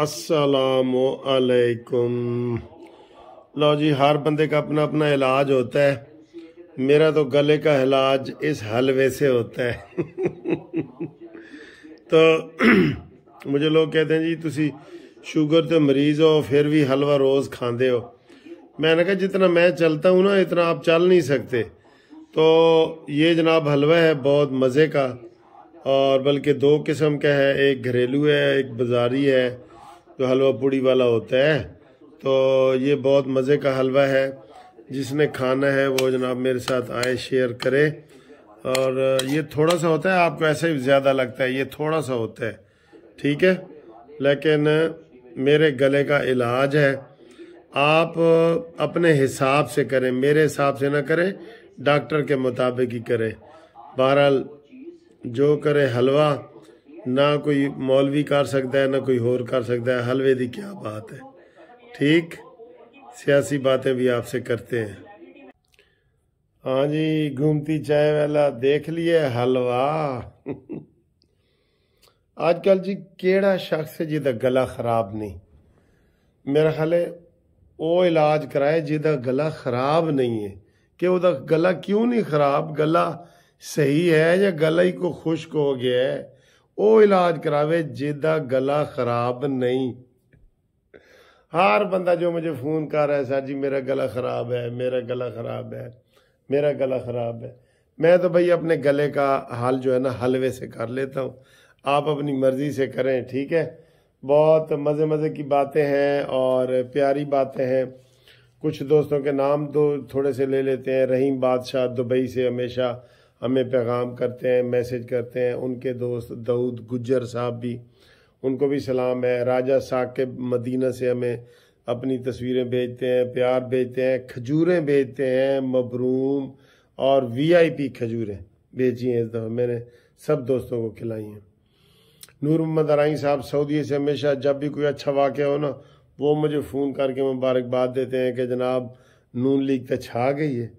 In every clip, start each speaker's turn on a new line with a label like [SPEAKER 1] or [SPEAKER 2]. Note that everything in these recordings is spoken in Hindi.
[SPEAKER 1] असलकुम लो जी हर बंदे का अपना अपना इलाज होता है मेरा तो गले का इलाज इस हलवे से होता है तो मुझे लोग कहते हैं जी तुसी शुगर तो मरीज हो फिर भी हलवा रोज़ खाते हो मैंने कहा जितना मैं चलता हूँ ना इतना आप चल नहीं सकते तो ये जनाब हलवा है बहुत मज़े का और बल्कि दो किस्म का है एक घरेलू है एक बाज़ारी है जो तो हलवा पूड़ी वाला होता है तो ये बहुत मज़े का हलवा है जिसने खाना है वो जनाब मेरे साथ आए शेयर करें और ये थोड़ा सा होता है आपको ऐसे ही ज़्यादा लगता है ये थोड़ा सा होता है ठीक है लेकिन मेरे गले का इलाज है आप अपने हिसाब से करें मेरे हिसाब से ना करें डॉक्टर के मुताबिक ही करें बहरहाल जो करे हलवा ना कोई मौलवी कर सकता है ना कोई होर कर सकता है हलवे की क्या बात है ठीक सियासी बातें भी आपसे करते हैं हाँ जी घूमती चाय वाला देख लिए हलवा आजकल जी केड़ा शख्स है जिदा गला खराब नहीं मेरा ख्याल है वो इलाज कराए जिदा गला खराब नहीं है कि वह गला क्यों नहीं खराब गला सही है या गला ही को खुश्क हो गया है वो इलाज करावे जिदा गला ख़राब नहीं हर बंदा जो मुझे फ़ोन कर रहा है सर जी मेरा गला ख़राब है मेरा गला ख़राब है मेरा गला ख़राब है मैं तो भाई अपने गले का हाल जो है ना हलवे से कर लेता हूँ आप अपनी मर्ज़ी से करें ठीक है बहुत मज़े मज़े की बातें हैं और प्यारी बातें हैं कुछ दोस्तों के नाम तो थोड़े से ले लेते हैं रहीम बादशाह दुबई से हमेशा हमें पैगाम करते हैं मैसेज करते हैं उनके दोस्त दाऊद गुजर साहब भी उनको भी सलाम है राजा के मदीना से हमें अपनी तस्वीरें भेजते हैं प्यार भेजते हैं खजूरें भेजते हैं मबरूम और वीआईपी खजूरें भेजी हैं इस दफ़ा मैंने सब दोस्तों को खिलाई हैं नूर मोहम्मद अराई साहब सऊदी से हमेशा जब भी कोई अच्छा वाक़ हो ना वो मुझे फ़ोन करके मुबारकबाद देते हैं कि जनाब नून लीग तो छा गई है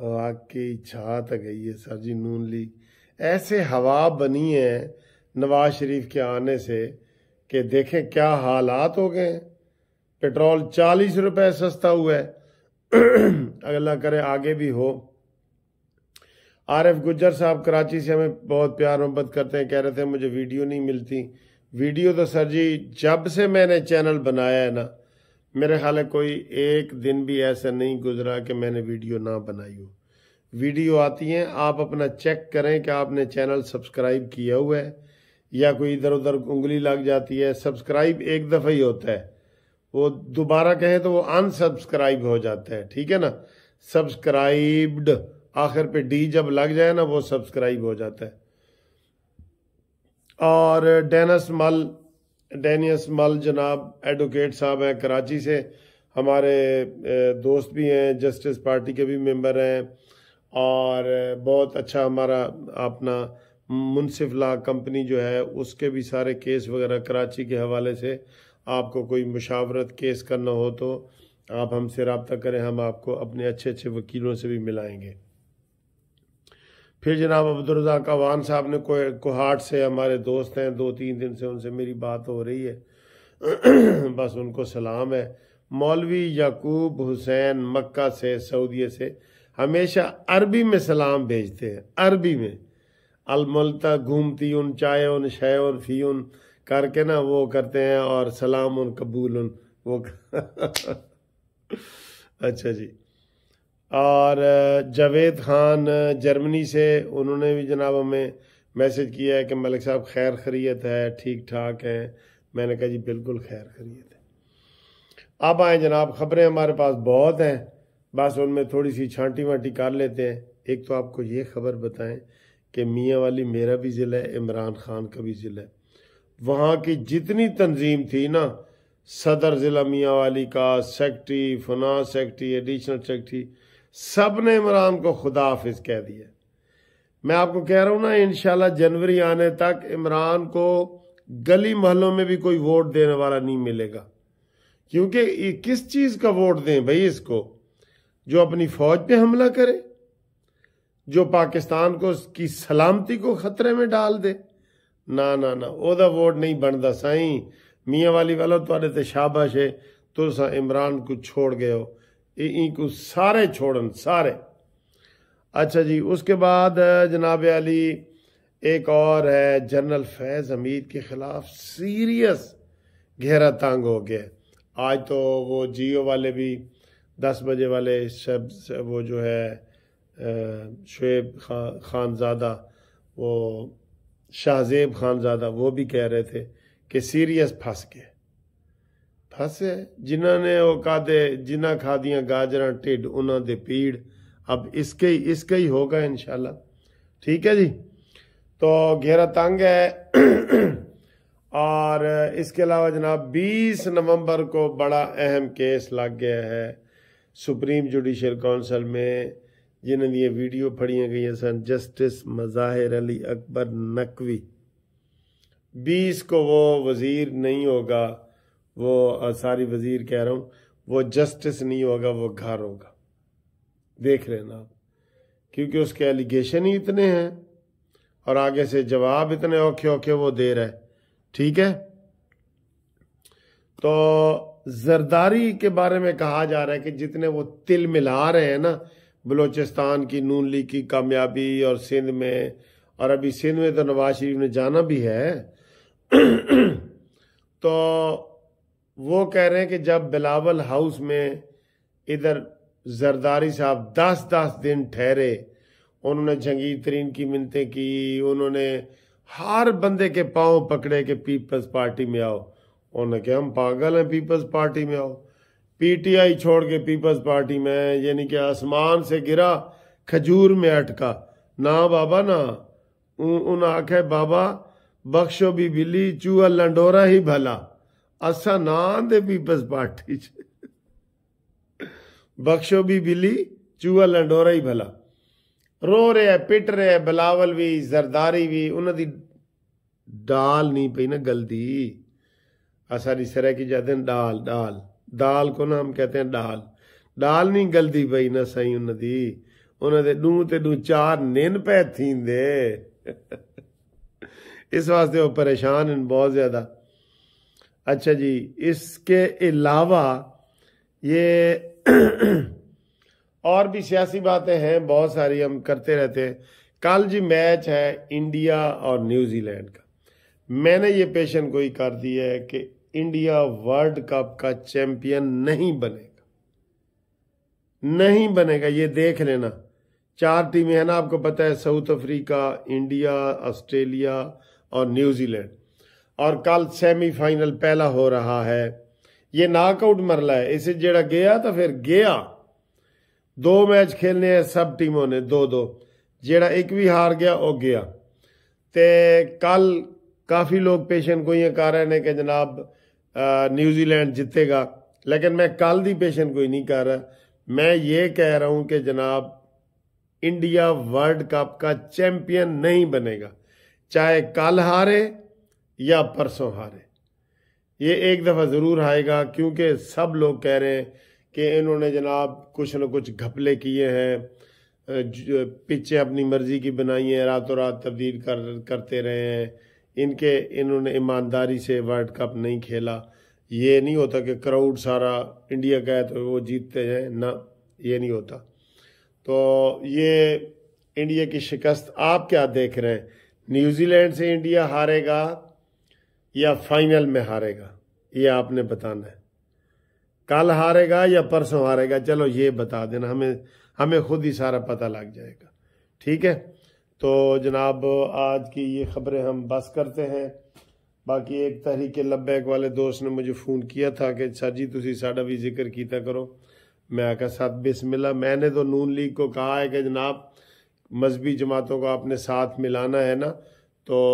[SPEAKER 1] वाकई छात गई है सर जी नून लीग ऐसे हवा बनी है नवाज शरीफ के आने से कि देखें क्या हालात हो गए पेट्रोल चालीस रुपए सस्ता हुआ है अगला करे आगे भी हो आरएफ गुजर साहब कराची से हमें बहुत प्यार मोहब्बत करते हैं कह रहे थे मुझे वीडियो नहीं मिलती वीडियो तो सर जी जब से मैंने चैनल बनाया है ना मेरे ख्याल है कोई एक दिन भी ऐसा नहीं गुजरा कि मैंने वीडियो ना बनाई हो वीडियो आती हैं आप अपना चेक करें कि आपने चैनल सब्सक्राइब किया हुआ है या कोई इधर उधर उंगली लग जाती है सब्सक्राइब एक दफ़ा ही होता है वो दोबारा कहें तो वो अनसब्सक्राइब हो जाता है ठीक है ना सब्सक्राइब्ड आखिर पे डी जब लग जाए ना वो सब्सक्राइब हो जाता है और डेनस मल डेनियस मल जनाब एडवोकेट साहब हैं कराची से हमारे दोस्त भी हैं जस्टिस पार्टी के भी मेंबर हैं और बहुत अच्छा हमारा अपना मुनसिफ ला कंपनी जो है उसके भी सारे केस वगैरह कराची के हवाले से आपको कोई मुशावरत केस करना हो तो आप हमसे रबता करें हम आपको अपने अच्छे अच्छे वकीलों से भी मिलाएंगे फिर जनाब अब्दुलरजा कावान साहब ने को, कोहाट से हमारे दोस्त हैं दो तीन दिन से उनसे मेरी बात हो रही है बस उनको सलाम है मौलवी याकूब हुसैन मक्का से सऊदी से हमेशा अरबी में सलाम भेजते हैं अरबी में अलमलता घूमती उन चाय उन शय उन फी उन करके ना वो करते हैं और सलाम उन कबूल उन वो अच्छा जी और जावेद खान जर्मनी से उन्होंने भी जनाब हमें मैसेज किया है कि मलिक साहब खैर खरीत है ठीक ठाक हैं मैंने कहा जी बिल्कुल खैर खरीत है अब आए जनाब खबरें हमारे पास बहुत हैं बस उनमें थोड़ी सी छांटी वांटी कर लेते हैं एक तो आपको ये खबर बताएं कि मियाँ वाली मेरा भी ज़िला है इमरान खान का भी ज़िला है वहाँ की जितनी तंजीम थी ना सदर ज़िला मियाँ वाली का सेक्ट्री फना सेक्ट्री एडिशनल सेक्ट्री सब ने इमरान को खुदा हाफिज कह दिया मैं आपको कह रहा हूं ना इन जनवरी आने तक इमरान को गली महलों में भी कोई वोट देने वाला नहीं मिलेगा क्योंकि ये किस चीज़ का वोट दें भाई इसको जो अपनी फौज पे हमला करे जो पाकिस्तान को उसकी सलामती को खतरे में डाल दे ना ना ना ओदा वोट नहीं बनता साई मियाँ वाली वालों थोड़े तो शाबाश है तुसा तो इमरान को छोड़ गए हो इनको सारे छोड़न सारे अच्छा जी उसके बाद जनाब अली एक और है जनरल फैज़ हमीद के ख़िलाफ़ सीरियस गहरा तंग हो गया आज तो वो जियो वाले भी दस बजे वाले शब वो जो है शुब खा खानजादा वो शाहजेब खानजादा वो भी कह रहे थे कि सीरियस फंस गए ਫਸੇ जिन्हों ने वो ਕਾਦੇ जिन्हें खा दिया गाजर ढिड उन्होंने पीड़ अब इसके ही इसके ही होगा इनशाला ठीक है जी तो घेरा तंग है और इसके अलावा जनाब 20 नवंबर को बड़ा अहम केस लग गया है सुप्रीम जुडिशल काउंसिल में जिन्हों ये वीडियो फड़िया गई सन जस्टिस मज़ाहिर अली अकबर नकवी 20 को वो वज़ीर नहीं होगा वो सारी वजीर कह रहा हूँ वो जस्टिस नहीं होगा वो घर होगा देख लेना आप क्योंकि उसके एलिगेशन ही इतने हैं और आगे से जवाब इतने औखे औखे वो दे रहे ठीक है तो जरदारी के बारे में कहा जा रहा है कि जितने वो तिल मिला रहे हैं ना बलोचिस्तान की नून लीग की कामयाबी और सिंध में और अभी सिंध में तो नवाज शरीफ ने जाना भी है तो वो कह रहे हैं कि जब बिलावल हाउस में इधर जरदारी साहब दस दस दिन ठहरे उन्होंने जंगीर तरीन की मिनतें की उन्होंने हर बंदे के पाँव पकड़े के पीपल्स पार्टी में आओ उन्होंने कहा हम पागल हैं पीपल्स पार्टी में आओ पीटीआई छोड़ के पीपल्स पार्टी में यानी कि आसमान से गिरा खजूर में अटका ना बाबा ना उन आखे बाबा बख्शो भी बिल्ली चूहा लंडोरा ही भला ਅਸਾਂ ਨਾਂ ਦੇ ਵੀ ਬਸ ਬਾਟੀ ਚ ਬਖਸ਼ੋ ਵੀ ਬਿੱਲੀ ਚੂਹਾ ਲੰਡੋਰਾ ਹੀ ਭਲਾ ਰੋ ਰਿਹਾ ਪਿੱਟ ਰਿਹਾ ਬਲਾਵਲ ਵੀ ਜ਼ਰਦਾਰੀ ਵੀ ਉਹਨਾਂ ਦੀ ਦਾਲ ਨਹੀਂ ਪਈ ਨਾ ਗਲਦੀ ਦੀ ਸਰੇ ਕੀ ਜਦਨ ਦਾਲ ਦਾਲ ਦਾਲ ਕੋ ਨਾਮ ਕਹਤੇ ਹੈ ਦਾਲ ਦਾਲ ਨਹੀਂ ਗਲਦੀ ਪਈ ਨਾ ਸਹੀ ਉਹਨਾਂ ਦੀ ਉਹਨਾਂ ਦੇ ਨੂੰ ਤੇ ਨੂੰ ਚਾਰ ਨਿੰਨ ਪੈ ਥੀਂਦੇ ਇਸ ਵਾਸਤੇ ਉਹ ਪਰੇਸ਼ਾਨ ਹਨ ਬਹੁਤ ਜ਼ਿਆਦਾ अच्छा जी इसके अलावा ये और भी सियासी बातें हैं बहुत सारी हम करते रहते हैं कल जी मैच है इंडिया और न्यूजीलैंड का मैंने ये पेशन कोई कर दी है कि इंडिया वर्ल्ड कप का चैंपियन नहीं बनेगा नहीं बनेगा ये देख लेना चार टीमें हैं ना आपको पता है साउथ अफ्रीका इंडिया ऑस्ट्रेलिया और न्यूजीलैंड और कल सेमीफाइनल पहला हो रहा है ये नाकआउट मरला है इसे जरा गया तो फिर गया दो मैच खेलने हैं सब टीमों ने दो दो जेड़ा एक भी हार गया वह गया तो कल काफ़ी लोग पेशन गोइयां कर रहे हैं कि जनाब न्यूजीलैंड जीतेगा लेकिन मैं कल दी पेशन कोई नहीं कर रहा मैं ये कह रहा हूँ कि जनाब इंडिया वर्ल्ड कप का चैंपियन नहीं बनेगा चाहे कल हारे या परसों हारे ये एक दफ़ा ज़रूर आएगा क्योंकि सब लोग कह रहे हैं कि इन्होंने जनाब कुछ न कुछ घपले किए हैं पिचें अपनी मर्ज़ी की बनाई हैं रातों रात तब्दील कर करते रहे हैं इनके इन्होंने ईमानदारी से वर्ल्ड कप नहीं खेला ये नहीं होता कि क्राउड सारा इंडिया का है तो वो जीतते हैं ना ये नहीं होता तो ये इंडिया की शिकस्त आप क्या देख रहे हैं न्यूजीलैंड से इंडिया हारेगा या फाइनल में हारेगा ये आपने बताना है कल हारेगा या परसों हारेगा चलो ये बता देना हमें हमें खुद ही सारा पता लग जाएगा ठीक है तो जनाब आज की ये खबरें हम बस करते हैं बाकी एक तहरीक लबैक वाले दोस्त ने मुझे फ़ोन किया था कि सर अच्छा जी तुम साढ़ा भी जिक्र किया करो मैं आका साथ बिस्मिल्ला मैंने तो नून लीग को कहा है कि जनाब मजहबी जमातों को आपने साथ मिलाना है ना तो